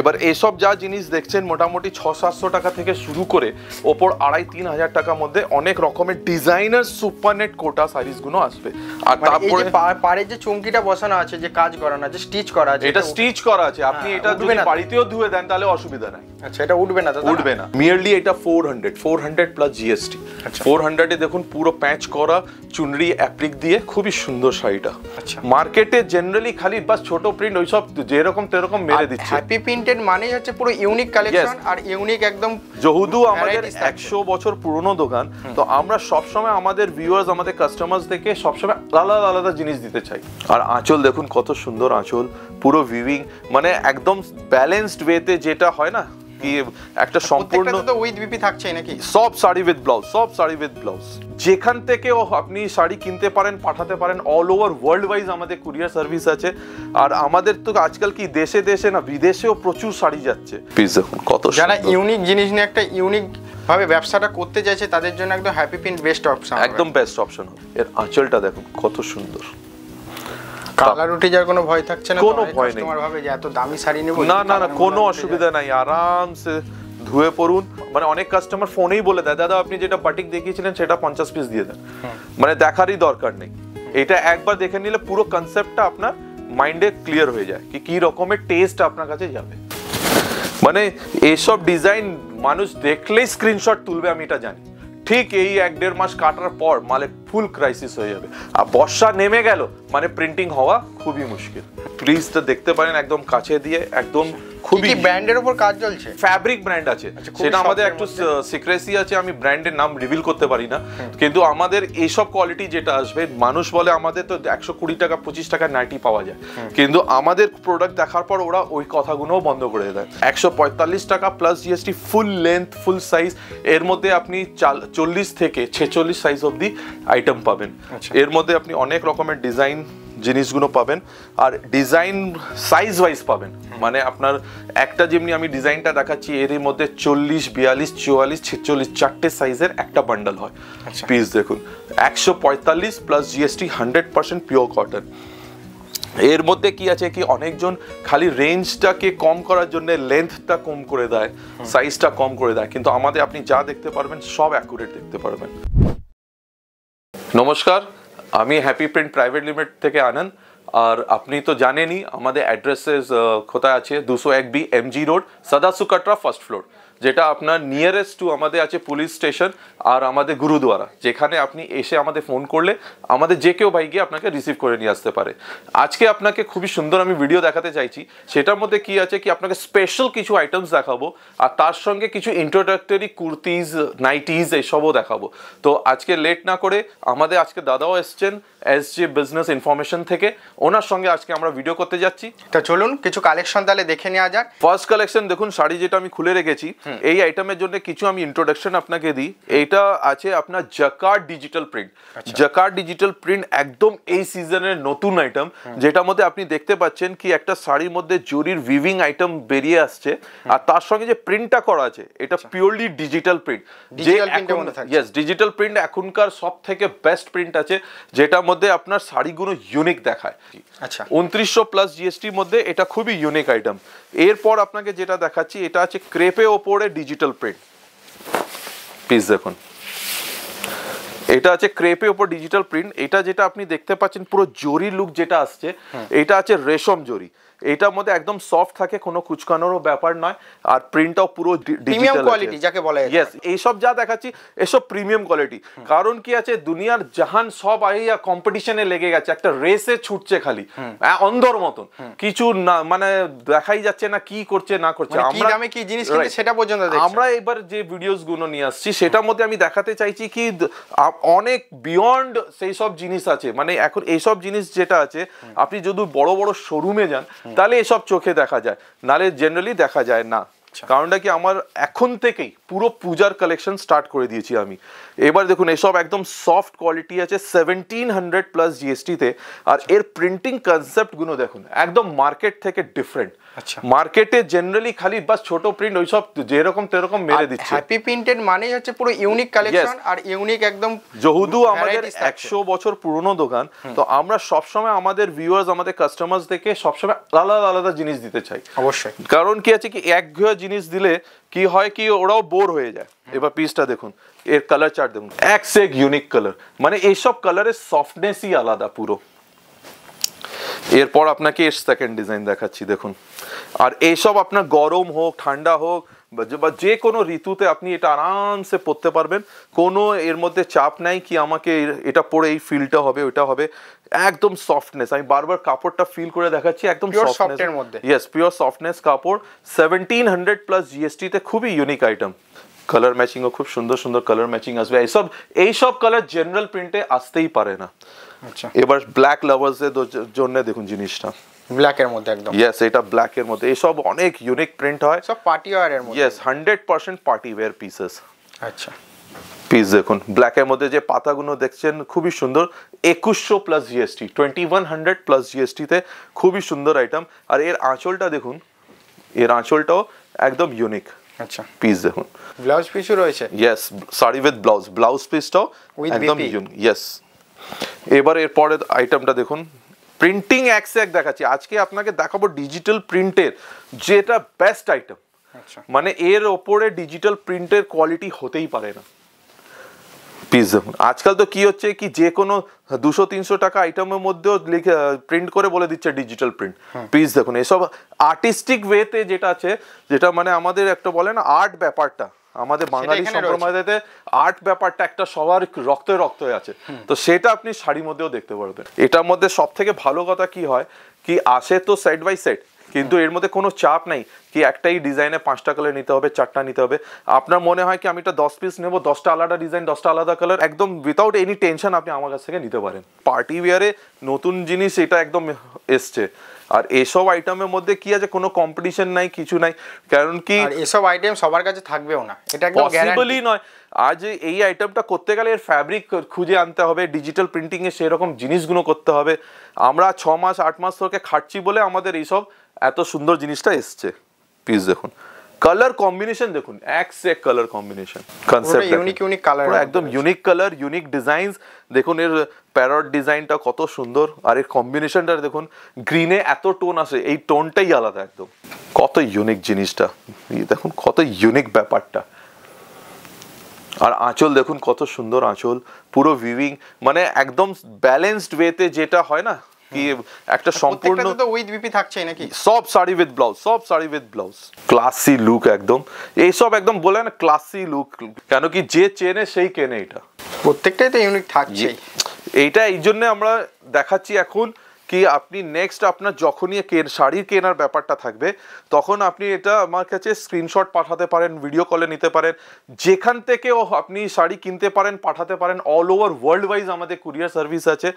এবার এইসব যা জিনিস দেখছেন মোটামুটি ছ সাতশো টাকা থেকে শুরু করে ওপর আড়াই তিন হাজার টাকার মধ্যে অনেক রকমের ডিজাইনার সুপারনেট কোটা গুলো আসবে আর মানে তারপরে পাড়ে যে চুমকিটা বসানো আছে যে কাজ করানো আছে স্টিচ করা আছে এটা স্টিচ করা আছে আপনি হ্যাঁ, এটা যদি বাড়িতেও ধুয়ে দেন তাহলে অসুবিধা নাই আচ্ছা এটা উঠবে না উঠবে না মিয়ারলি এটা four hundred four hundred plus GST four এ দেখুন পুরো প্যাচ করা চুনরি অ্যাপ্লিক দিয়ে খুবই সুন্দর শাড়িটা আচ্ছা মার্কেটে জেনারেলি খালি বাস ছোট প্রিন্ট ওইসব যেরকম তেরকম মেরে দিচ্ছে হ্যাপি রিপ্রিন্টেড মানে হচ্ছে পুরো ইউনিক কালেকশন আর ইউনিক একদম যহুদু আমাদের একশো বছর পুরনো দোকান তো আমরা সবসময় আমাদের ভিউয়ার্স আমাদের কাস্টমার্স থেকে সবসময় আলাদা আলাদা জিনিস দিতে চাই আর আঁচল দেখুন কত সুন্দর আঁচল পুরো ভিউইং মানে একদম ব্যালেন্সড ওয়েতে যেটা হয় না কি একটা সম্পূর্ণ উইথ বিপি থাকছে নাকি সব শাড়ি উইথ ব্লাউজ সব শাড়ি উইথ ব্লাউজ যেখান থেকে আপনি শাড়ি কিনতে পারেন পাঠাতে পারেন অল ওভার ওয়ার্ল্ড ওয়াইজ আমাদের কুরিয়ার সার্ভিস আছে আর আমাদের তো আজকাল কি দেশে দেশে না বিদেশেও প্রচুর শাড়ি যাচ্ছে কত যারা ইউনিক জিনিস নিয়ে একটা ইউনিক ভাবে ব্যবসাটা করতে চাইছে তাদের জন্য একদম হ্যাপি পিন বেস্ট অপশন একদম বেস্ট অপশন এর আঁচলটা দেখুন কত সুন্দর কালা রুটি যার কোনো ভয় থাকছে না কোনো ভয় নেই তোমার ভাবে যে এত দামি শাড়ি নেব না না না কোনো অসুবিধা নাই আরামসে ধুয়ে পড়ুন মানে অনেক কাস্টমার ফোনেই বলে দেয় দাদা আপনি যেটা বাটিক দেখিয়েছিলেন সেটা পঞ্চাশ পিস দিয়ে দেন মানে দেখারই দরকার নেই এটা একবার দেখে নিলে পুরো কনসেপ্টটা আপনার মাইন্ডে ক্লিয়ার হয়ে যায় কি কি রকমের টেস্ট আপনার কাছে যাবে মানে এসব ডিজাইন মানুষ দেখলেই স্ক্রিনশট তুলবে আমি এটা জানি ঠিক এই এক দেড় মাস কাটার পর মালে ফুল ক্রাইসিস হয়ে যাবে আর বর্ষা নেমে গেল মানে প্রিন্টিং হওয়া খুবই মুশকিল প্লিজটা দেখতে পারেন একদম কাছে দিয়ে একদম খুবই ব্র্যান্ডের উপর কাজ চলছে ফ্যাব্রিক ব্র্যান্ড আছে আচ্ছা, সেটা আমাদের একটু সিক্রেসি আছে আমি ব্র্যান্ডের নাম রিভিল করতে পারি না কিন্তু আমাদের এইসব কোয়ালিটি যেটা আসবে মানুষ বলে আমাদের তো একশো কুড়ি টাকা পঁচিশ টাকা নাইটি পাওয়া যায় কিন্তু আমাদের প্রোডাক্ট দেখার পর ওরা ওই কথাগুলোও বন্ধ করে দেয় একশো পঁয়তাল্লিশ টাকা plus GST full length full size এর মধ্যে আপনি চল্লিশ থেকে ছেচল্লিশ সাইজ অবধি আইটেম পাবেন আচ্ছা। এর মধ্যে আপনি অনেক রকমের ডিজাইন জিনিসগুলো পাবেন আর ডিজাইন সাইজ ওয়াইজ পাবেন মানে আপনার একটা যেমনি আমি ডিজাইনটা দেখাচ্ছি এর মধ্যে চল্লিশ বিয়াল্লিশ চুয়াল্লিশ ছেচল্লিশ চারটে সাইজের একটা বান্ডাল হয় পিস আচ্ছা। দেখুন একশো পঁয়তাল্লিশ plus GST hundred percent pure cotton এর মধ্যে কি আছে কি অনেকজন খালি রেঞ্জটাকে কম করার জন্য লেন্থটা কম করে দেয় সাইজটা কম করে দেয় কিন্তু আমাদের আপনি যা দেখতে পারবেন সব অ্যাকুরেট দেখতে পারবেন নমস্কার আমি হ্যাপি প্রিন্ট প্রাইভেট লিমিট থেকে আনন্দ আর আপনি তো জানেনই আমাদের অ্যাড্রেস আছে 201 B MG road Sadasukhkatra first floor যেটা আপনার নিয়ারেস্ট টু আমাদের আছে পুলিশ স্টেশন আর আমাদের গুরুদুয়ারা যেখানে আপনি এসে আমাদের ফোন করলে আমাদের যে কেউ ভাই গিয়ে আপনাকে রিসিভ করে নিয়ে আসতে পারে আজকে আপনাকে খুবই সুন্দর আমি ভিডিও দেখাতে চাইছি সেটার মধ্যে কি আছে কি আপনাকে স্পেশাল কিছু আইটেমস দেখাবো আর তার সঙ্গে কিছু ইন্ট্রোডাক্টরি কুর্তিজ নাইটিজ এসবও দেখাবো তো আজকে লেট না করে আমাদের আজকে দাদাও এসছেন এস জি বিজনেস ইনফরমেশন থেকে ওনার সঙ্গে আজকে আমরা ভিডিও করতে যাচ্ছি তো চলুন কিছু কালেকশন তাহলে দেখে নেওয়া যাক ফার্স্ট কালেকশন দেখুন শাড়ি যেটা আমি খুলে রেখেছি এই আইটেমের জন্য কিছু আমি ইন্ট্রোডাকশন আপনাকে দিই এই এটা আছে আপনার jacquard digital print jacquard digital print একদম এই সিজনের নতুন আইটেম যেটা মধ্যে আপনি দেখতে পাচ্ছেন কি একটা শাড়ির মধ্যে জরির উইভিং আইটেম বেরিয়ে আসছে আর তার সঙ্গে যে প্রিন্টটা করা আছে এটা পিওরলি ডিজিটাল প্রিন্ট যে ইয়েস ডিজিটাল প্রিন্ট এখনকার সব থেকে বেস্ট প্রিন্ট আছে যেটার মধ্যে আপনার শাড়িগুলো ইউনিক দেখায় আচ্ছা উনত্রিশশো প্লাস জিএসটির মধ্যে এটা খুবই ইউনিক আইটেম এরপর আপনাকে যেটা দেখাচ্ছি এটা আছে ক্রেপে ওপরে ডিজিটাল প্রিন্ট প্লিজ দেখুন এটা আছে ক্রেপে ওপর ডিজিটাল প্রিন্ট এটা যেটা আপনি দেখতে পাচ্ছেন পুরো জরি লুক যেটা আসছে হ্যাঁ। এটা আছে রেশম জরি এটার মধ্যে একদম সফট থাকে কোনো কুচকানোরও ব্যাপার নয় আর প্রিন্টটাও পুরো প্রিমিয়াম কোয়ালিটি যাকে বলে ইয়েস এইসব যা দেখাচ্ছি এসব প্রিমিয়াম কোয়ালিটি কারণ কি আছে দুনিয়ার জাহান সব আইয়া কম্পিটিশনে লেগে গেছে একটা রেসে ছুটছে খালি অন্ধর মতন কিছু না মানে দেখাই যাচ্ছে না কি করছে না করছে মানে আমরা আমি কি জিনিস কিনতে সেটা পর্যন্ত আমরা এবার যে ভিডিওস গুলো নিয়ে আসছি সেটার মধ্যে আমি দেখাতে চাইছি কি অনেক বিয়ন্ড সেই সব জিনিস আছে মানে এখন এইসব জিনিস যেটা আছে আপনি যদি বড় বড় শোরুমে যান তাহলে এসব চোখে দেখা যায় নালে জেনারেলি দেখা যায় না আচ্ছা। কারণটা কি আমার এখন থেকেই পুরো পূজার কালেকশন স্টার্ট করে দিয়েছি আমি এবার দেখুন এসব একদম সফট কোয়ালিটি আছে সেভেন্টিন হান্ড্রেড প্লাস জিএসটিতে আর আচ্ছা। এর প্রিন্টিং কনসেপ্টগুলো দেখুন একদম মার্কেট থেকে ডিফারেন্ট মার্কেটে জেনারেলি খালি বাস ছোট প্রিন্ট ওইসব যেরকম তেরকম মেরে দিচ্ছে হ্যাপি প্রিন্টেড মানে হচ্ছে পুরো ইউনিক কালেকশন আর ইউনিক একদম যেহেতু আমাদের একশো বছর পুরনো দোকান তো আমরা সবসময় আমাদের ভিউয়ার্স আমাদের কাস্টমার্স থেকে সবসময় আলাদা আলাদা জিনিস দিতে চাই অবশ্যই কারণ কি আছে কি একঘেয়ে জিনিস দিলে কি হয় কি ওরাও বোর হয়ে যায় এবার পিসটা দেখুন এর কালার চার্ট দেখুন এক এক ইউনিক কালার মানে এইসব কালারের সফটনেসই আলাদা পুরো এরপর আপনাকে এর সেকেন্ড ডিজাইন দেখাচ্ছি দেখুন আর এইসব আপনার গরম হোক ঠান্ডা হোক বা যে কোনো ঋতুতে আপনি এটা আরামসে পরতে পারবেন কোনো এর মধ্যে চাপ নাই কি আমাকে এটা পরে এই ফিলটা হবে ওটা হবে একদম সফটনেস আমি বারবার কাপড়টা ফিল করে দেখাচ্ছি একদম সফটনেস মধ্যে ইয়েস পিওর সফটনেস কাপড় সেভেন্টিন হান্ড্রেড প্লাস জিএসটিতে খুবই ইউনিক আইটেম কালার ম্যাচিংও খুব সুন্দর সুন্দর কালার ম্যাচিং আসবে এইসব এইসব কালার জেনারেল প্রিন্টে আসতেই পারে না আচ্ছা। এবার ব্ল্যাক লাভার্সদের জন্য দেখুন জিনিসটা ব্ল্যাকের মধ্যে একদম ইয়েস এটা ব্ল্যাকের মধ্যে ইউনিক প্রিন্ট হয় পিসেস আচ্ছা পিস দেখুন ব্ল্যাকের মধ্যে যে পাতাগুলো দেখছেন খুবই সুন্দর একুশশো plus GST twenty one hundred plus জিএসটিতে খুবই সুন্দর আইটেম আর এর আঁচলটা দেখুন এর আঁচলটাও একদম ইউনিক আচ্ছা পিস দেখুন ব্লাউজ পিস রয়েছে yes sari with blouse blouse পিসটাও একদম ইউনিক ইয়েস এবার পরের আইটেমটা দেখুন প্রিন্টিং অ্যাক্স এক দেখাচ্ছি আজকে আপনাকে দেখাবো ডিজিটাল প্রিন্টের যেটা বেস্ট আইটেম আচ্ছা। মানে এর ওপরে ডিজিটাল প্রিন্টের কোয়ালিটি হতেই পারে না প্লিজ দেখুন আজকাল তো কি হচ্ছে কি যে কোনো দুশো তিনশো টাকা আইটেমের মধ্যেও লিখে প্রিন্ট করে বলে দিচ্ছে ডিজিটাল প্রিন্ট প্লিজ দেখুন এসব আর্টিস্টিক ওয়েতে যেটা আছে যেটা মানে আমাদের একটা বলে না আর্ট ব্যাপারটা আমাদের বাঙালি সম্প্রদায়তে আর্ট ব্যাপারটা একটা সবার রক্তে রক্ত হয়ে আছে তো সেটা আপনি শাড়ির মধ্যেও দেখতে পারবেন এটার মধ্যে সব থেকে ভালো কথা কি হয় কি আসে তো সেট বাই সেট কিন্তু এর মধ্যে কোনো চাপ নেই কি একটাই ডিজাইনে পাঁচটা কালার নিতে হবে চারটা নিতে হবে আপনার মনে হয় কি আমি এটা দশ পিস নেবো দশটা আলাদা ডিজাইন দশটা আলাদা কালার একদম উইথাউট এনি টেনশন আপনি আমার কাছ থেকে নিতে পারেন পার্টি ওয়ারে নতুন জিনিস এটা একদম এসছে আর এসব আইটেমের মধ্যে কি আছে কোনো কম্পিটিশন নাই কিছু নাই কারণ কি এসব আইটেম সবার কাছে থাকবেও না এটা পসিবলই নয় আজ এই আইটেমটা করতে গেলে এর ফ্যাব্রিক খুঁজে আনতে হবে ডিজিটাল প্রিন্টিংয়ে সেরকম জিনিসগুলো করতে হবে আমরা ছ মাস আট মাস থেকে খাটছি বলে আমাদের এইসব এত সুন্দর জিনিসটা এসছে পিস দেখুন কালার কম্বিনেশন দেখুন এক সে এক colour combination concept unique unique colour একদম ইউনিক কালার ইউনিক ডিজাইনস দেখুন এর প্যারট ডিজাইনটা কত সুন্দর আর এর কম্বিনেশনটা দেখুন গ্রিনে এত টোন আসে এই টোনটাই আলাদা একদম কত ইউনিক জিনিসটা দেখুন কত ইউনিক ব্যাপারটা আর আঁচল দেখুন কত সুন্দর আঁচল পুরো ভিভিং মানে একদম ব্যালেন্সড ওয়েতে যেটা হয় না কি হ্যাঁ। একটা আচ্ছা, সম্পূর্ণ তো উইথ বিপি থাকছে নাকি সব শাড়ি উইথ ব্লাউজ সব sari with blouse classy look একদম এইসব একদম বলে না ক্লাসি লুক কেন কি যে চেনে সেই কেনে এটা প্রত্যেকটাই তো ইউনিক থাকছে এইটা এই জন্য আমরা দেখাচ্ছি এখন কি আপনি নেক্সট আপনার যখনই শাড়ির কেনার ব্যাপারটা থাকবে তখন আপনি এটা আমার কাছে স্ক্রিনশট পাঠাতে পারেন ভিডিও কলে নিতে পারেন যেখান থেকেও আপনি শাড়ি কিনতে পারেন পাঠাতে পারেন অল ওভার ওয়ার্ল্ড ওয়াইজ আমাদের কুরিয়ার সার্ভিস আছে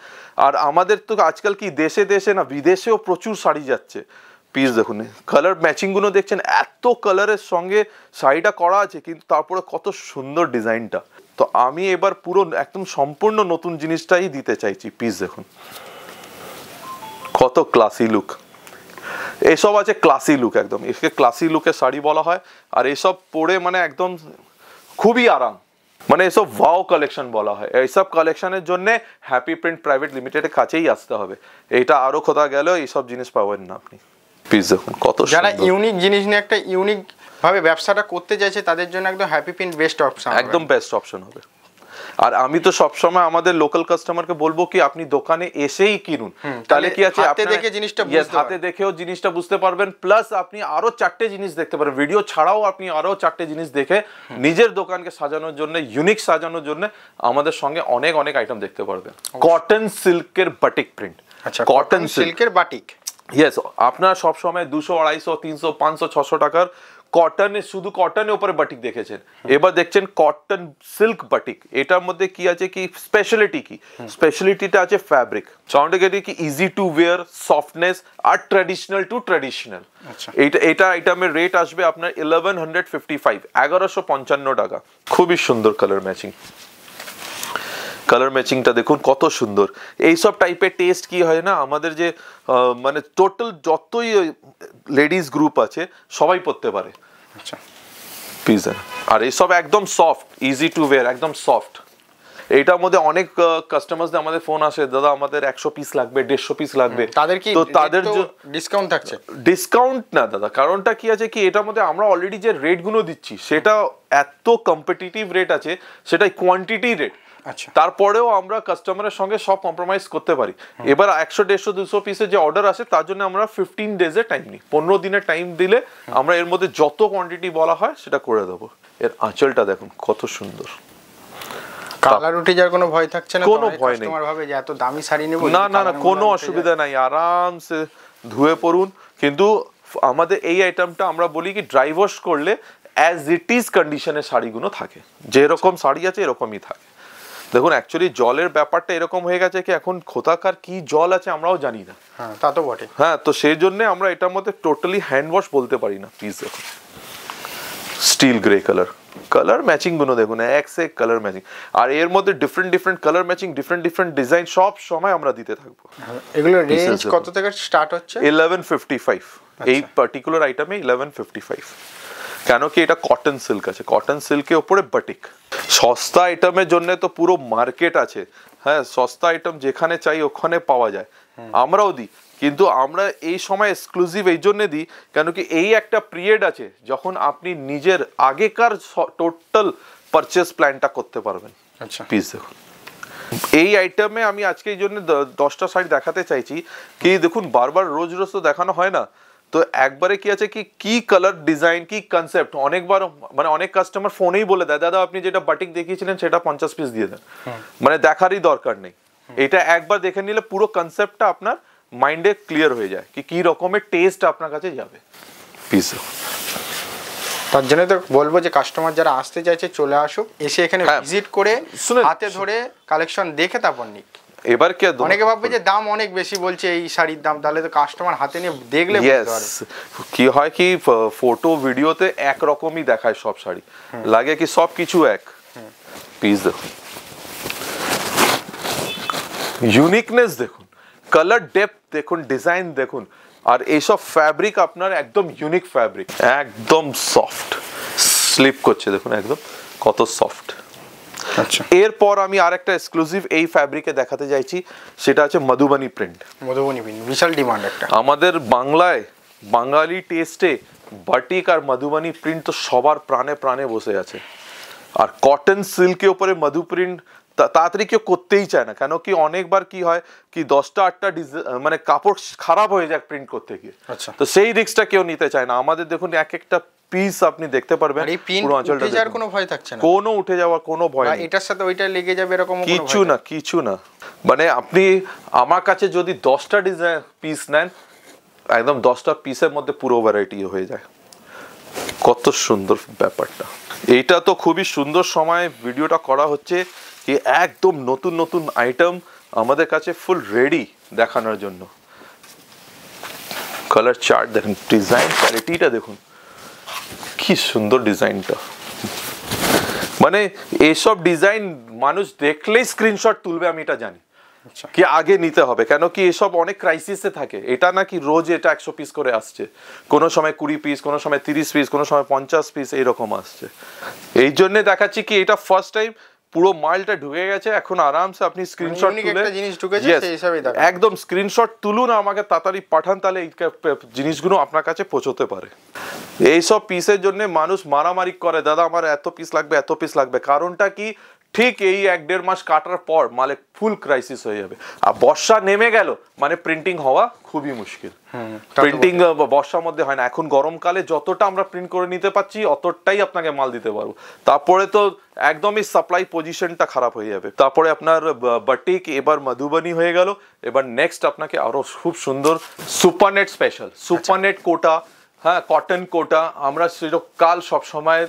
আর আমাদের তো আজকাল কি দেশে দেশে না বিদেশেও প্রচুর শাড়ি যাচ্ছে পিস দেখুন কালার ম্যাচিংগুলো দেখছেন এত কালারের সঙ্গে শাড়িটা করা আছে কিন্তু তারপরে কত সুন্দর ডিজাইনটা তো আমি এবার পুরো একদম সম্পূর্ণ নতুন জিনিসটাই দিতে চাইছি পিস দেখুন কত ক্লাসি লুক এসব আছে ক্লাসি লুক একদম একে ক্লাসি লুকের শাড়ি বলা হয় আর এসব পরে মানে একদম খুবই আরাম মানে এসব ভাও কালেকশন বলা হয় এইসব কালেকশনের জন্য হ্যাপি প্রিন্ট প্রাইভেট লিমিটেডের কাছেই আসতে হবে এটা আরও কোথা গেল এইসব জিনিস পাবেন না আপনি প্লিজ দেখুন কত যারা ইউনিক জিনিস নিয়ে একটা ইউনিক ভাবে ব্যবসাটা করতে চাইছে তাদের জন্য একদম হ্যাপি প্রিন্ট বেস্ট অপশন একদম বেস্ট অপশন হবে আর আমি তো সবসময় আমাদের লোকাল কাস্টমারকে বলবো কি আপনি দোকানে এসেই কিনুন তাহলে কি আছে হাতে দেখে জিনিসটা বুঝতে হাতে দেখেও জিনিসটা বুঝতে পারবেন প্লাস আপনি আরো চারটে জিনিস দেখতে পারেন ভিডিও ছাড়াও আপনি আরো চারটে জিনিস দেখে নিজের দোকানকে সাজানোর জন্য ইউনিক সাজানোর জন্য আমাদের সঙ্গে অনেক অনেক আইটেম দেখতে পারবেন কটন সিল্কের বাটিক প্রিন্ট আচ্ছা কটন সিল্কের বাটিক ইয়েস আপনার সবসময় দুশো আড়াইশো তিনশো পাঁচশো ছশো টাকার কটনে শুধু কটনের উপরে বাটিক দেখেছেন এবার দেখছেন কটন সিল্ক বাটিক এটার মধ্যে কি আছে কি স্পেশালিটি কি স্পেশালিটিটা আছে ফ্যাব্রিক সাউন্ডে গেলে কি ইজি টু ওয়েয়ার সফটনেস আর ট্র্যাডিশনাল টু ট্র্যাডিশনাল এটা এটা আইটেমের রেট আসবে আপনার ইলেভেন হান্ড্রেড ফিফটি ফাইভ এগারোশো পঞ্চান্ন টাকা খুবই সুন্দর কালার ম্যাচিং কালার ম্যাচিংটা দেখুন কত সুন্দর এইসব টাইপের টেস্ট কি হয় না আমাদের যে মানে টোটাল যতই লেডিস গ্রুপ আছে সবাই পরতে পারে আচ্ছা পিজার আর এইসব একদম সফট ইজি টু ওয়ের একদম সফট এইটার মধ্যে অনেক কাস্টমারদের আমাদের ফোন আসে দাদা আমাদের একশো পিস লাগবে দেড়শো পিস লাগবে তাদের কি তো তাদের ডিসকাউন্ট থাকছে ডিসকাউন্ট না দাদা কারণটা কি আছে কি এটার মধ্যে আমরা অলরেডি যে রেটগুলো দিচ্ছি সেটা এত কম্পিটিটিভ রেট আছে সেটাই কোয়ান্টিটি রেট আচ্ছা। তারপরেও আমরা কাস্টমারের সঙ্গে সব কম্প্রোমাইজ করতে পারি এবার একশো দেড়শো দুশো পিসের যে অর্ডার আসে তার জন্য আমরা ফিফটিন ডেজের টাইম নিই পনেরো দিনের টাইম দিলে আমরা এর মধ্যে যত কোয়ান্টিটি বলা হয় সেটা করে দেবো এর আঁচলটা দেখুন কত সুন্দর কালা রুটি যার কোনো ভয় থাকছে না কোনো ভয় নেই তোমার ভাবে যে এত দামি শাড়ি নেব না না না কোনো অসুবিধা নাই আরামসে ধুয়ে পড়ুন কিন্তু আমাদের এই আইটেমটা আমরা বলি কি ড্রাই ওয়াশ করলে অ্যাজ ইট ইজ কন্ডিশনে শাড়িগুলো থাকে যেরকম শাড়ি আছে এরকমই থাকে দেখুন অ্যাকচুয়ালি জলের ব্যাপারটা এরকম হয়ে গেছে কি এখন খোতাকার কি জল আছে আমরাও জানি না হ্যাঁ তা তো বটে হ্যাঁ তো সেই জন্য আমরা এটার মধ্যে টোটালি হ্যান্ড ওয়াশ বলতে পারি না প্লিজ দেখুন steel grey colour colour matching গুলো দেখুন এক কালার ম্যাচিং আর এর মধ্যে different different colour matching different different design সব সময় আমরা দিতে থাকবো হ্যাঁ, এগুলো রেঞ্জ কত থেকে স্টার্ট হচ্ছে 1155 এই পার্টিকুলার আইটেমে 1155 কেন কি এটা কটন সিল্ক আছে কটন সিল্কের ওপরে বাটিক সস্তা আইটেমের জন্য তো পুরো মার্কেট আছে হ্যাঁ সস্তা আইটেম যেখানে চাই ওখানে পাওয়া যায় আমরাও দিই কিন্তু আমরা এই সময় এক্সক্লুসিভ এই জন্যে দিই কেন কি এই একটা পিরিয়ড আছে যখন আপনি নিজের আগেকার টোটাল পারচেস প্ল্যানটা করতে পারবেন আচ্ছা প্লিজ দেখুন এই আইটেমে আমি আজকে এই জন্য দশটা শাড়ি দেখাতে চাইছি কি দেখুন বারবার রোজ রোজ তো দেখানো হয় না তো একবারে কি আছে কি কি কালার ডিজাইন কি কনসেপ্ট অনেকবার মানে অনেক কাস্টমার ফোনেই বলে দেয় দাদা আপনি যেটা বাটিক দেখিয়েছিলেন সেটা পঞ্চাশ পিস দিয়ে দেন মানে দেখারই দরকার নেই এটা একবার দেখে নিলে পুরো কনসেপ্টটা আপনার মাইন্ডে ক্লিয়ার হয়ে যায় কি কি রকমের টেস্ট আপনার কাছে যাবে পিস তার জন্য তো বলবো যে কাস্টমার যারা আসতে চাইছে চলে আসুক এসে এখানে ভিজিট হ্যাঁ। করে হাতে ধরে কালেকশন দেখে তারপর নিক এবার কি দুনো অনেকে ভাবছে যে দাম অনেক বেশি বলছে এই শাড়ির দাম তাহলে তো কাস্টমার হাতে নিয়ে দেখলে বুঝতো আর কি হয় কি ফটো ভিডিওতে এক্রোকমই দেখায় সব শাড়ি লাগে কি সব কিছু এক প্লিজ ইউনিকনেস দেখুন কালার ডেপথ দেখুন ডিজাইন দেখুন আর এই সব ফেব্রিক আপনার একদম ইউনিক ফেব্রিক একদম সফট স্লিপ করছে দেখুন একদম কত সফট আচ্ছা। এরপর আমি আর একটা এক্সক্লুসিভ এই ফ্যাব্রিকে দেখাতে চাইছি সেটা আছে মধুবনী প্রিন্ট মধুবনি প্রিন্ট বিশাল ডিমান্ড একটা আমাদের বাংলায় বাঙালি টেস্টে বাটিক আর মধুবনি প্রিন্ট তো সবার প্রাণে প্রাণে বসে আছে আর কটন সিল্কের উপরে মধু প্রিন্ট তাড়াতাড়ি কেউ করতেই চায় না কেন কি অনেকবার কি হয় কি দশটা আটটা মানে কাপড় খারাপ হয়ে যায় প্রিন্ট করতে গিয়ে আচ্ছা তো সেই রিক্সটা কেউ নিতে চায় না আমাদের দেখুন এক একটা পিস আপনি দেখতে পারবেন মানে পুরো অঞ্চলটা উঠে যাওয়ার কোনো ভয় থাকছে না কোনো উঠে যাওয়ার কোনো ভয় না এটার সাথে ওইটা লেগে যাবে এরকম কিছু না কিছু না মানে আপনি আমার কাছে যদি দশটা ডিজাইন পিস নেন একদম দশটা পিসের মধ্যে পুরো ভ্যারাইটি হয়ে যায় কত সুন্দর ব্যাপারটা এইটা তো খুবই সুন্দর সময় ভিডিওটা করা হচ্ছে কি একদম নতুন নতুন আইটেম আমাদের কাছে ফুল রেডি দেখানোর জন্য কালার চার্ট দেখুন ডিজাইন কোয়ালিটিটা দেখুন কি সুন্দর ডিজাইনটা মানে এসব ডিজাইন মানুষ দেখলেই স্ক্রিনশট তুলবে আমি এটা জানি আচ্ছা। কি আগে নিতে হবে কেন কি এসব অনেক ক্রাইসিসে থাকে এটা নাকি রোজ এটা একশো পিস করে আসছে কোনো সময় কুড়ি পিস কোনো সময় তিরিশ পিস কোনো সময় পঞ্চাশ পিস এইরকম আসছে এই জন্যে দেখাচ্ছি কি এটা ফার্স্ট টাইম পুরো মালটা ঢুকে গেছে এখন আরামসে আপনি স্ক্রিনশট মানে তুলে জিনিস ঢুকেছে সেই হিসাবেই একদম স্ক্রিনশট তুলুন আমাকে তাড়াতাড়ি পাঠান তাহলে এই জিনিসগুলো আপনার কাছে পৌঁছতে পারে এইসব পিসের জন্য মানুষ মারামারি করে দাদা আমার এত পিস লাগবে এত পিস লাগবে কারণটা কি ঠিক এই এক দেড় মাস কাটার পর মালে ফুল ক্রাইসিস হয়ে যাবে আর বর্ষা নেমে গেল মানে প্রিন্টিং হওয়া খুবই মুশকিল প্রিন্টিং হ্যাঁ, হ্যাঁ, বর্ষার মধ্যে হয় না এখন গরমকালে যতটা আমরা প্রিন্ট করে নিতে পারছি অতটাই আপনাকে মাল দিতে পারবো তারপরে তো একদমই সাপ্লাই পজিশনটা খারাপ হয়ে যাবে তারপরে আপনার বাটিক এবার মধুবনী হয়ে গেল এবার নেক্সট আপনাকে আরও খুব সুন্দর সুপারনেট স্পেশাল সুপারনেট কোটা হ্যাঁ কটন কোটা আমরা সেটা কাল সবসময়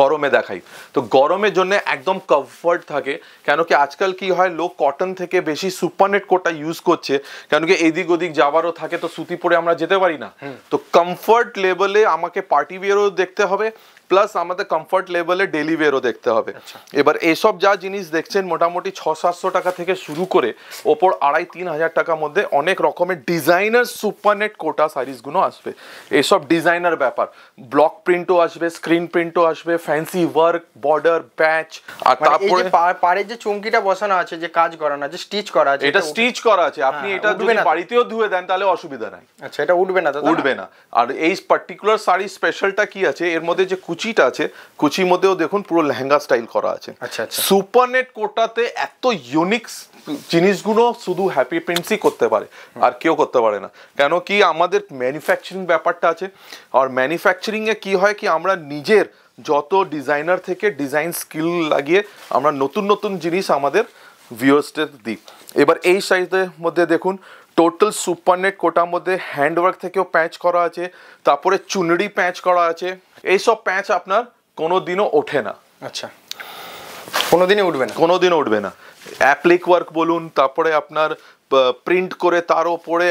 গরমে দেখাই তো গরমের জন্য একদম কমফর্ট থাকে কেন কি আজকাল কি হয় লোক কটন থেকে বেশি সুপারনেট কোটটা ইউজ করছে কেন কি এদিক ওদিক যাওয়ারও থাকে তো সুতি পরে আমরা যেতে পারি না তো কমফর্ট লেভেলে আমাকে পার্টি বিয়ারও দেখতে হবে প্লাস আমাদের কমফর্ট লেভেলে ডেলি ওয়েরও দেখতে হবে আচ্ছা। এবার এসব যা জিনিস দেখছেন মোটামুটি ছ সাতশো টাকা থেকে শুরু করে ওপর আড়াই তিন হাজার টাকার মধ্যে অনেক রকমের ডিজাইনার সুপারনেট কোটা শাড়িসগুলো আসবে এসব ডিজাইনার ব্যাপার ব্লক প্রিন্টও আসবে স্ক্রিন প্রিন্টও আসবে ফ্যান্সি ওয়ার্ক বর্ডার প্যাচ আর মানে তারপরে পারে যে চুমকিটা বসানো আছে যে কাজ করানো আছে স্টিচ করা আছে এটা স্টিচ করা আছে আপনি হ্যাঁ, এটা যদি বাড়িতেও ধুয়ে দেন তাহলে অসুবিধা নাই আচ্ছা এটা উঠবে না উঠবে না আর এই পার্টিকুলার শাড়ি স্পেশালটা কি আছে এর মধ্যে যে কুচি কুচিটা আছে কুচির মধ্যেও দেখুন পুরো লেহেঙ্গা স্টাইল করা আছে সুপারনেট আচ্ছা, কোটাতে আচ্ছা। এত ইউনিক জিনিসগুলো শুধু হ্যাপি প্রিন্টসই করতে পারে আর কেউ করতে পারে না কেন কি আমাদের ম্যানুফ্যাকচারিং ব্যাপারটা আছে আর ম্যানুফ্যাকচারিংয়ে কি হয় কি আমরা নিজের যত ডিজাইনার থেকে ডিজাইন স্কিল লাগিয়ে আমরা নতুন নতুন জিনিস আমাদের ভিউয়ার্সদের দিই এবার এই সাইজের মধ্যে দেখুন টোটাল সুপারনেট কোটার মধ্যে হ্যান্ডওয়ার্ক থেকেও প্যাঁচ করা আছে তারপরে চুনড়ি প্যাঁচ করা আছে এইসব প্যাঁচ আপনার কোনো দিনও ওঠে না আচ্ছা কোনো দিনই উঠবে না কোনো দিনও উঠবে না অ্যাপ্লিক ওয়ার্ক বলুন তারপরে আপনার প্রিন্ট করে তার ওপরে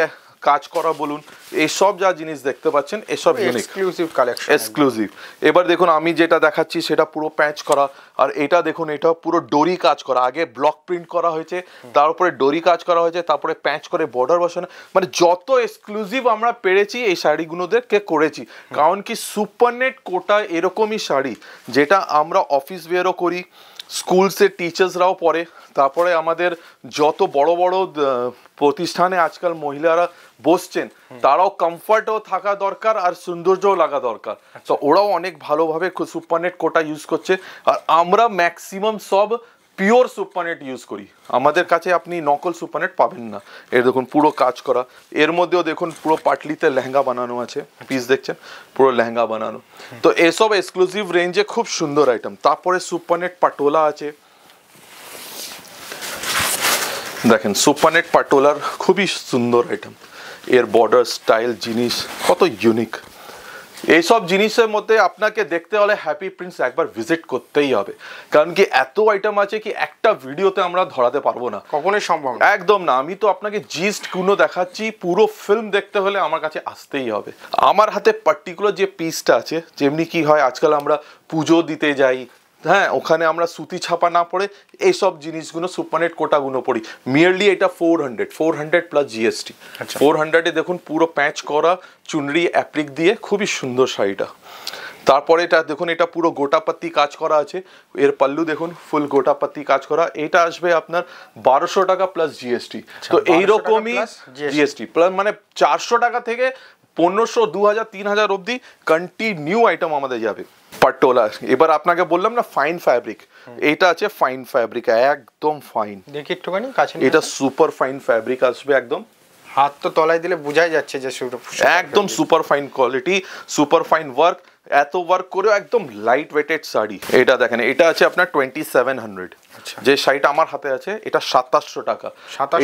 কাজ করা বলুন এইসব যা জিনিস দেখতে পাচ্ছেন এসব এক্সক্লুসিভ কালেকশন এক্সক্লুসিভ এবার দেখুন আমি যেটা দেখাচ্ছি সেটা পুরো প্যাচ করা আর এটা দেখুন এটা পুরো ডোরি কাজ করা আগে ব্লক প্রিন্ট করা হয়েছে তার উপরে ডোরি কাজ করা হয়েছে তারপরে প্যাচ করে বর্ডার বসানো মানে যত এক্সক্লুসিভ আমরা পেরেছি এই শাড়িগুলোদেরকে করেছি কারণ কি সুপারনেট কোটা এরকমই শাড়ি যেটা আমরা অফিস ওয়েয়ারও করি স্কুলসের টিচার্সরাও পড়ে তারপরে আমাদের যত বড় বড় প্রতিষ্ঠানে আজকাল মহিলারা বসছেন তারাও কমফর্টও থাকা দরকার আর সৌন্দর্যও লাগা দরকার তো ওরাও অনেক ভালোভাবে সুপারনেট কোটা ইউজ করছে আর আমরা ম্যাক্সিমাম সব পিওর সুপারনেট ইউজ করি আমাদের কাছে আপনি নকল সুপারনেট পাবেন না এর দেখুন পুরো কাজ করা এর মধ্যেও দেখুন পুরো পাটলিতে লেহেঙ্গা বানানো আছে পিস দেখছেন পুরো লেহেঙ্গা বানানো তো এসব এক্সক্লুসিভ রেঞ্জে খুব সুন্দর আইটেম তারপরে সুপারনেট পাটোলা আছে দেখেন সুপারনেট পাটোলার খুবই সুন্দর আইটেম এর বর্ডার স্টাইল জিনিস কত ইউনিক এইসব জিনিসের মধ্যে আপনাকে দেখতে হলে হ্যাপি প্রিন্স একবার ভিজিট করতেই হবে কারণ কি এত আইটেম আছে কি একটা ভিডিওতে আমরা ধরাতে পারবো না কখনোই সম্ভব একদম না আমি তো আপনাকে জিস্ট গুলো দেখাচ্ছি পুরো ফিল্ম দেখতে হলে আমার কাছে আসতেই হবে আমার হাতে পার্টিকুলার যে পিসটা আছে যেমনি কি হয় আজকাল আমরা পুজো দিতে যাই হ্যাঁ ওখানে আমরা সুতি ছাপা না পড়ে এইসব জিনিসগুলো সুপারনেট কোটাগুলো পড়ি মিয়ারলি এটা four hundred four hundred plus GST four হান্ড্রেডে দেখুন পুরো প্যাঁচ করা চুনরি অ্যাপ্লিক দিয়ে খুবই সুন্দর শাড়িটা তারপরে এটা দেখুন এটা পুরো গোটাপাতি কাজ করা আছে এর পাল্লু দেখুন ফুল গোটাপাতি কাজ করা এটা আসবে আপনার বারোশো টাকা প্লাস আচ্ছা, জিএসটি তো এইরকমই জিএসটি প্লাস মানে চারশো টাকা থেকে পনেরোশো দু হাজার তিন হাজার অবধি কন্টিনিউ আইটেম আমাদের যাবে পাটোলা এবার আপনাকে বললাম না ফাইন ফ্যাব্রিক এটা আছে ফাইন ফ্যাব্রিক একদম ফাইন দেখি একটুখানি কাছে এটা সুপার ফাইন ফ্যাব্রিক আসবে একদম হাত তো তলায় দিলে বোঝাই যাচ্ছে যে একদম super fine quality super fine work এত ওয়ার্ক করেও একদম লাইট ওয়েটেড শাড়ি এটা দেখেন এটা আছে আপনার টোয়েন্টি সেভেন হান্ড্রেড আচ্ছা। যে শাড়িটা আমার হাতে আছে এটা সাতাশশো টাকা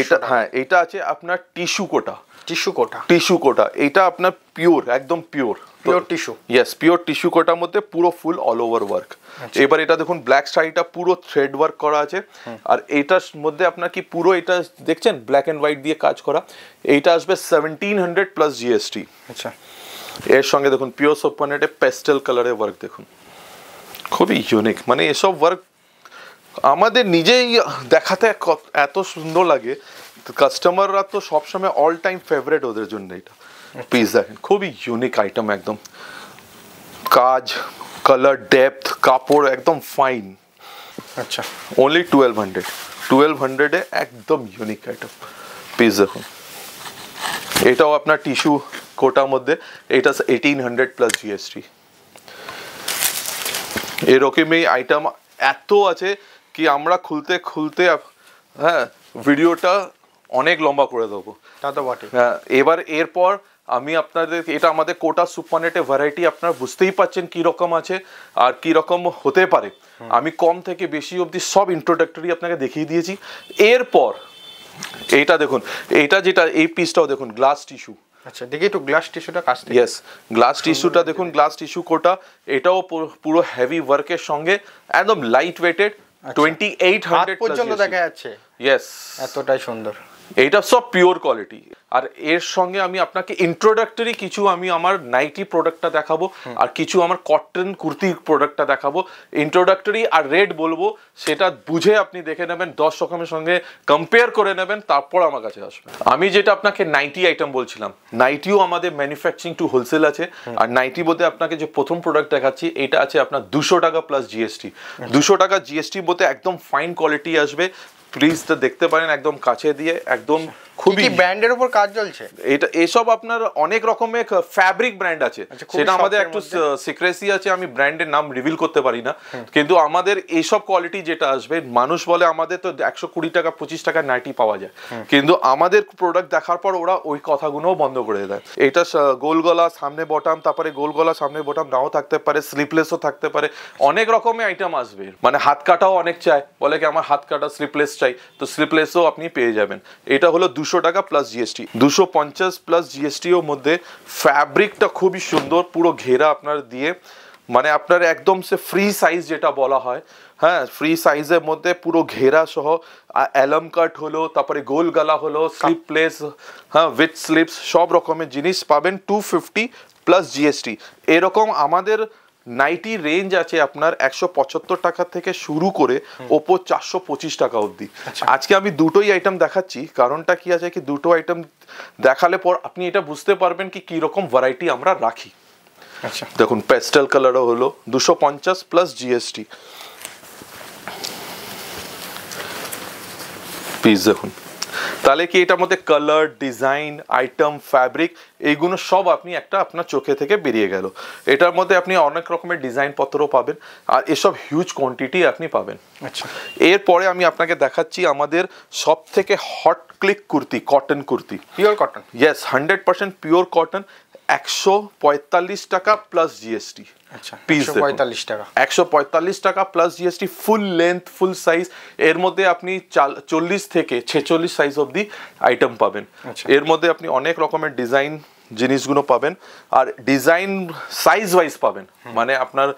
এটা হ্যাঁ এটা আছে আপনার tissue Kota tissue Kota tissue Kota এটা আপনার পিওর একদম pure pure tissue yes pure tissue কোটার মধ্যে পুরো ফুল অল ওভার ওয়ার্ক এবার এটা দেখুন ব্ল্যাক শাড়িটা পুরো থ্রেড ওয়ার্ক করা আছে আর এটার মধ্যে আপনার কি পুরো এটা দেখছেন ব্ল্যাক অ্যান্ড হোয়াইট দিয়ে কাজ করা এইটা আসবে সেভেন্টিন হান্ড্রেড প্লাস জিএসটি আচ্ছা এর সঙ্গে দেখুন পিওর সোপানেটে প্যাস্টেল কালারের ওয়ার্ক দেখুন খুবই ইউনিক মানে এসব ওয়ার্ক আমাদের নিজেই দেখাতে এত সুন্দর লাগে কাস্টমাররা তো সবসময় অল টাইম ফেভারেট ওদের জন্য এটা দেখেন খুবই ইউনিক আইটেম একদম কাজ কালার ডেপথ কাপড় একদম ফাইন আচ্ছা ওনলি টুয়েলভ হান্ড্রেড টুয়েলভ হান্ড্রেডে একদম ইউনিক আইটেম পিস দেখুন এটাও আপনার টিস্যু কোটার মধ্যে এটা এইটিন হান্ড্রেড প্লাস জিএসটি এরকমই আইটেম এত আছে কি আমরা খুলতে খুলতে হ্যাঁ ভিডিওটা অনেক লম্বা করে দেবো তা তো বটে হ্যাঁ এবার এরপর আমি আপনাদের এটা আমাদের কোটা সুপারনেটে ভ্যারাইটি আপনারা বুঝতেই পাচ্ছেন কী রকম আছে আর কি রকম হতে পারে আমি কম থেকে বেশি অবধি সব ইন্ট্রোডাক্টরি আপনাকে দেখিয়ে দিয়েছি এরপর এইটা দেখুন এইটা যেটা এই পিসটাও দেখুন গ্লাস টিস্যু আচ্ছা দেখি একটু গ্লাস টিস্যুটা কাছ থেকে ইয়েস গ্লাস টিস্যুটা দেখুন গ্লাস টিস্যু কোটা এটাও পুরো হেভি ওয়ার্কের সঙ্গে একদম light weighted twenty eight hundred পর্যন্ত দেখা যাচ্ছে ইয়েস এতটাই সুন্দর এইটা সব পিওর কোয়ালিটি আর এর সঙ্গে আমি আপনাকে ইন্ট্রোডাক্টরি কিছু আমি আমার নাইটি প্রোডাক্টটা দেখাবো আর কিছু আমার কটন কুর্তি প্রোডাক্টটা দেখাবো ইন্ট্রোডাক্টরি আর রেড বলবো সেটা বুঝে আপনি দেখে নেবেন দশ রকমের সঙ্গে কম্পেয়ার করে নেবেন তারপর আমার কাছে আসবেন আমি যেটা আপনাকে নাইটি আইটেম বলছিলাম নাইটিও আমাদের ম্যানুফ্যাকচারিং টু হোলসেল আছে আর নাইটি বলতে আপনাকে যে প্রথম প্রোডাক্ট দেখাচ্ছি এটা আছে আপনার দুশো টাকা প্লাস জিএসটি দুশো টাকা জিএসটি বলতে একদম ফাইন কোয়ালিটি আসবে প্লিজ তো দেখতে পারেন একদম কাছে দিয়ে একদম খুবই ব্র্যান্ডের উপর কাজ চলছে এটা এসব আপনার অনেক রকমের ফ্যাব্রিক ব্র্যান্ড আছে আচ্ছা, সেটা আমাদের একটু সিক্রেসি আছে আমি ব্র্যান্ডের নাম রিভিল করতে পারি না কিন্তু আমাদের এইসব কোয়ালিটি যেটা আসবে মানুষ বলে আমাদের তো একশো কুড়ি টাকা পঁচিশ টাকা নাইটি পাওয়া যায় কিন্তু আমাদের প্রোডাক্ট দেখার পর ওরা ওই কথাগুলোও বন্ধ করে দেয় এটা গোল গলা সামনে বটাম তারপরে গোল গলা সামনে বটাম নাও থাকতে পারে স্লিপলেসও থাকতে পারে অনেক রকমের আইটেম আসবে মানে হাত কাটাও অনেক চায় বলে কি আমার হাত কাটা স্লিপলেস চাই তো স্লিপলেসও আপনি পেয়ে যাবেন এটা হলো দুশো দুশো টাকা প্লাস জিএসটি দুশো পঞ্চাশ প্লাস জিএসটির মধ্যে ফ্যাব্রিকটা খুবই সুন্দর পুরো ঘেরা আপনার দিয়ে মানে আপনার একদম সে ফ্রি সাইজ যেটা বলা হয় হ্যাঁ ফ্রি সাইজের মধ্যে পুরো ঘেরা সহ অ্যালাম কাট হলো তারপরে গোল গালা হলো প্লেস হ্যাঁ উইথ স্লিপস সব রকমের জিনিস পাবেন টু ফিফটি প্লাস জিএসটি এরকম আমাদের নাইটি রেঞ্জ আছে আপনার একশো পঁচাত্তর টাকা থেকে শুরু করে ওপো চারশো পঁচিশ টাকা অবধি আচ্ছা। আজকে আমি দুটোই আইটেম দেখাচ্ছি কারণটা কি আছে কি দুটো আইটেম দেখালে পর আপনি এটা বুঝতে পারবেন কি কীরকম ভ্যারাইটি আমরা রাখি আচ্ছা। দেখুন প্যাস্টেল কালারও হলো দুশো পঞ্চাশ প্লাস জিএসটি পিস দেখুন তাহলে কি এটার মধ্যে কালার ডিজাইন আইটেম ফ্যাব্রিক এইগুলো সব আপনি একটা আপনার চোখে থেকে বেরিয়ে গেল এটার মধ্যে আপনি অনেক রকমের ডিজাইন পত্র পাবেন আর এসব হিউজ কোয়ান্টিটি আপনি পাবেন আচ্ছা এরপরে আমি আপনাকে দেখাচ্ছি আমাদের সব থেকে hot click kurti cotton kurti pure cotton yes hundred percent pure cotton একশো পঁয়তাল্লিশ টাকা প্লাস জিএসটি পিস পঁয়তাল্লিশ টাকা একশো পঁয়তাল্লিশ টাকা plus GST full length full size এর মধ্যে আপনি চল্লিশ থেকে ছেচল্লিশ সাইজ অবধি আইটেম পাবেন আচ্ছা। এর মধ্যে আপনি অনেক রকমের ডিজাইন জিনিসগুলো পাবেন আর ডিজাইন সাইজ ওয়াইজ পাবেন মানে আপনার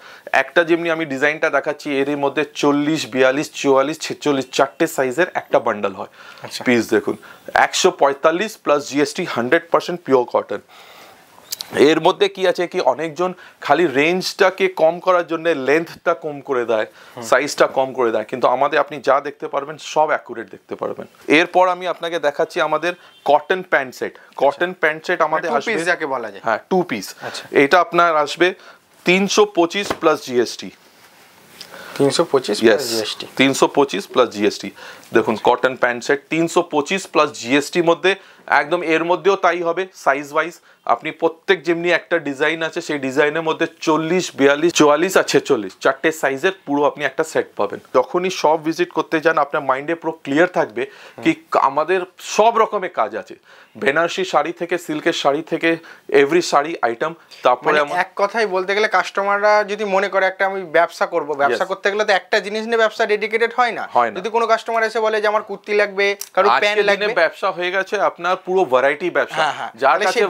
একটা যেমনি আমি ডিজাইনটা দেখাচ্ছি এরই মধ্যে চল্লিশ বিয়াল্লিশ চুয়াল্লিশ ছেচল্লিশ চারটে সাইজের একটা বান্ডাল হয় পিস আচ্ছা। দেখুন একশো পঁয়তাল্লিশ plus GST hundred percent pure cotton এর মধ্যে কি আছে কি অনেকজন খালি রেঞ্জটাকে কম করার জন্য লেন্থটা কম করে দেয় সাইজটা কম করে দেয় কিন্তু আমাদের আপনি যা দেখতে পারবেন সব অ্যাকুরেট দেখতে পারবেন এরপর আমি আপনাকে দেখাচ্ছি আমাদের cotton pant set cotton pant set আমাদের আসবে যাকে বলা যায় হ্যাঁ টু পিস আচ্ছা। এটা আপনার আসবে তিনশো পঁচিশ প্লাস জিএসটি তিনশো পঁচিশ তিনশো পঁচিশ প্লাস জিএসটি দেখুন কটন প্যান্ট সেট তিনশো পঁচিশ প্লাস জিএসটির মধ্যে একদম এর মধ্যেও তাই হবে সাইজ ওয়াইজ আপনি প্রত্যেক যেমনি একটা ডিজাইন আছে সেই ডিজাইনের মধ্যে চল্লিশ বিয়াল্লিশ চুয়াল্লিশ আর ছেচল্লিশ চারটে সাইজের পুরো আপনি একটা সেট পাবেন যখনই সব ভিজিট করতে যান আপনার মাইন্ডে পুরো ক্লিয়ার থাকবে কি আমাদের সব রকমের কাজ আছে বেনারসি শাড়ি থেকে সিল্কের শাড়ি থেকে এভরি শাড়ি আইটেম তারপরে মানে এক কথাই বলতে গেলে কাস্টমাররা যদি মনে করে একটা আমি ব্যবসা করব ব্যবসা করতে গেলে তো একটা জিনিস নিয়ে ব্যবসা ডেডিকেটেড হয় না যদি কোনো কাস্টমার এসে বলে যে আমার কুর্তি লাগবে কারো প্যান্ট লাগবে ব্যবসা হয়ে গেছে আপনার আপনার পুরো ভ্যারাইটি ব্যবসা হ্যাঁ, হ্যাঁ। যার মানে কাছে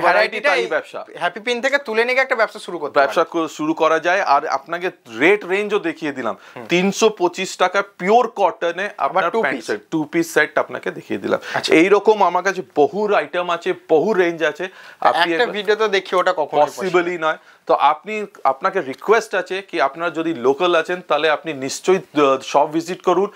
ব্যবসা হ্যাপি পিন থেকে তুলে নিয়ে একটা ব্যবসা শুরু করতে ব্যবসা শুরু করা যায় আর আপনাকে রেট রেঞ্জও দেখিয়ে দিলাম 325 টাকা পিওর কটনে আপনার pant set two piece set আপনাকে দেখিয়ে দিলাম আচ্ছা। এই রকম আমার কাছে বহু আইটেম আছে বহু রেঞ্জ আছে আপনি একটা দেখি ওটা কখনো পসিবলই নয় তো আপনি আপনাকে রিকোয়েস্ট আছে কি আপনারা যদি লোকাল আছেন তাহলে আপনি নিশ্চয়ই সব ভিজিট করুন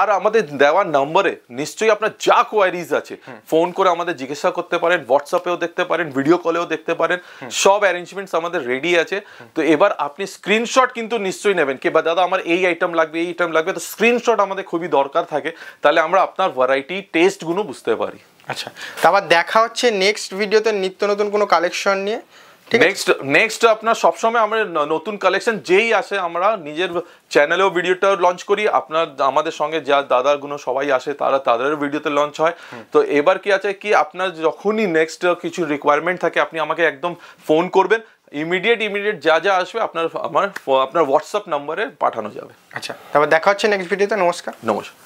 আর আমাদের দেওয়া নম্বরে নিশ্চয়ই আপনার যা কোয়ারিজ আছে ফোন করে আমাদের জিজ্ঞাসা করতে পারেন হোয়াটসঅ্যাপেও দেখতে পারেন ভিডিও কলেও দেখতে পারেন সব অ্যারেঞ্জমেন্টস আমাদের রেডি আছে তো এবার আপনি স্ক্রিনশট কিন্তু নিশ্চয়ই নেবেন কি বা দাদা আমার এই আইটেম লাগবে এই আইটেম লাগবে তো স্ক্রিনশট আমাদের খুবই দরকার থাকে তাহলে আমরা আপনার ভ্যারাইটি টেস্টগুলো বুঝতে পারি আচ্ছা তারপর দেখা হচ্ছে নেক্সট ভিডিওতে নিত্য নতুন কোনো কালেকশন নিয়ে নেক্সট নেক্সট আপনার সবসময় আমরা নতুন কালেকশন যেই আসে আমরা নিজের চ্যানেলেও ভিডিওটা লঞ্চ করি আপনার আমাদের সঙ্গে যা দাদাগুলো সবাই আসে তারা তাদেরও ভিডিওতে লঞ্চ হয় তো এবার কি আছে কি আপনার যখনই নেক্সট কিছু রিকোয়ারমেন্ট থাকে আপনি আমাকে একদম ফোন করবেন ইমিডিয়েট ইমিডিয়েট যা যা আসবে আপনার আমার আপনার হোয়াটসঅ্যাপ নম্বরে পাঠানো যাবে আচ্ছা তারপর দেখা হচ্ছে নেক্সট ভিডিওতে নমস্কার নমস্কার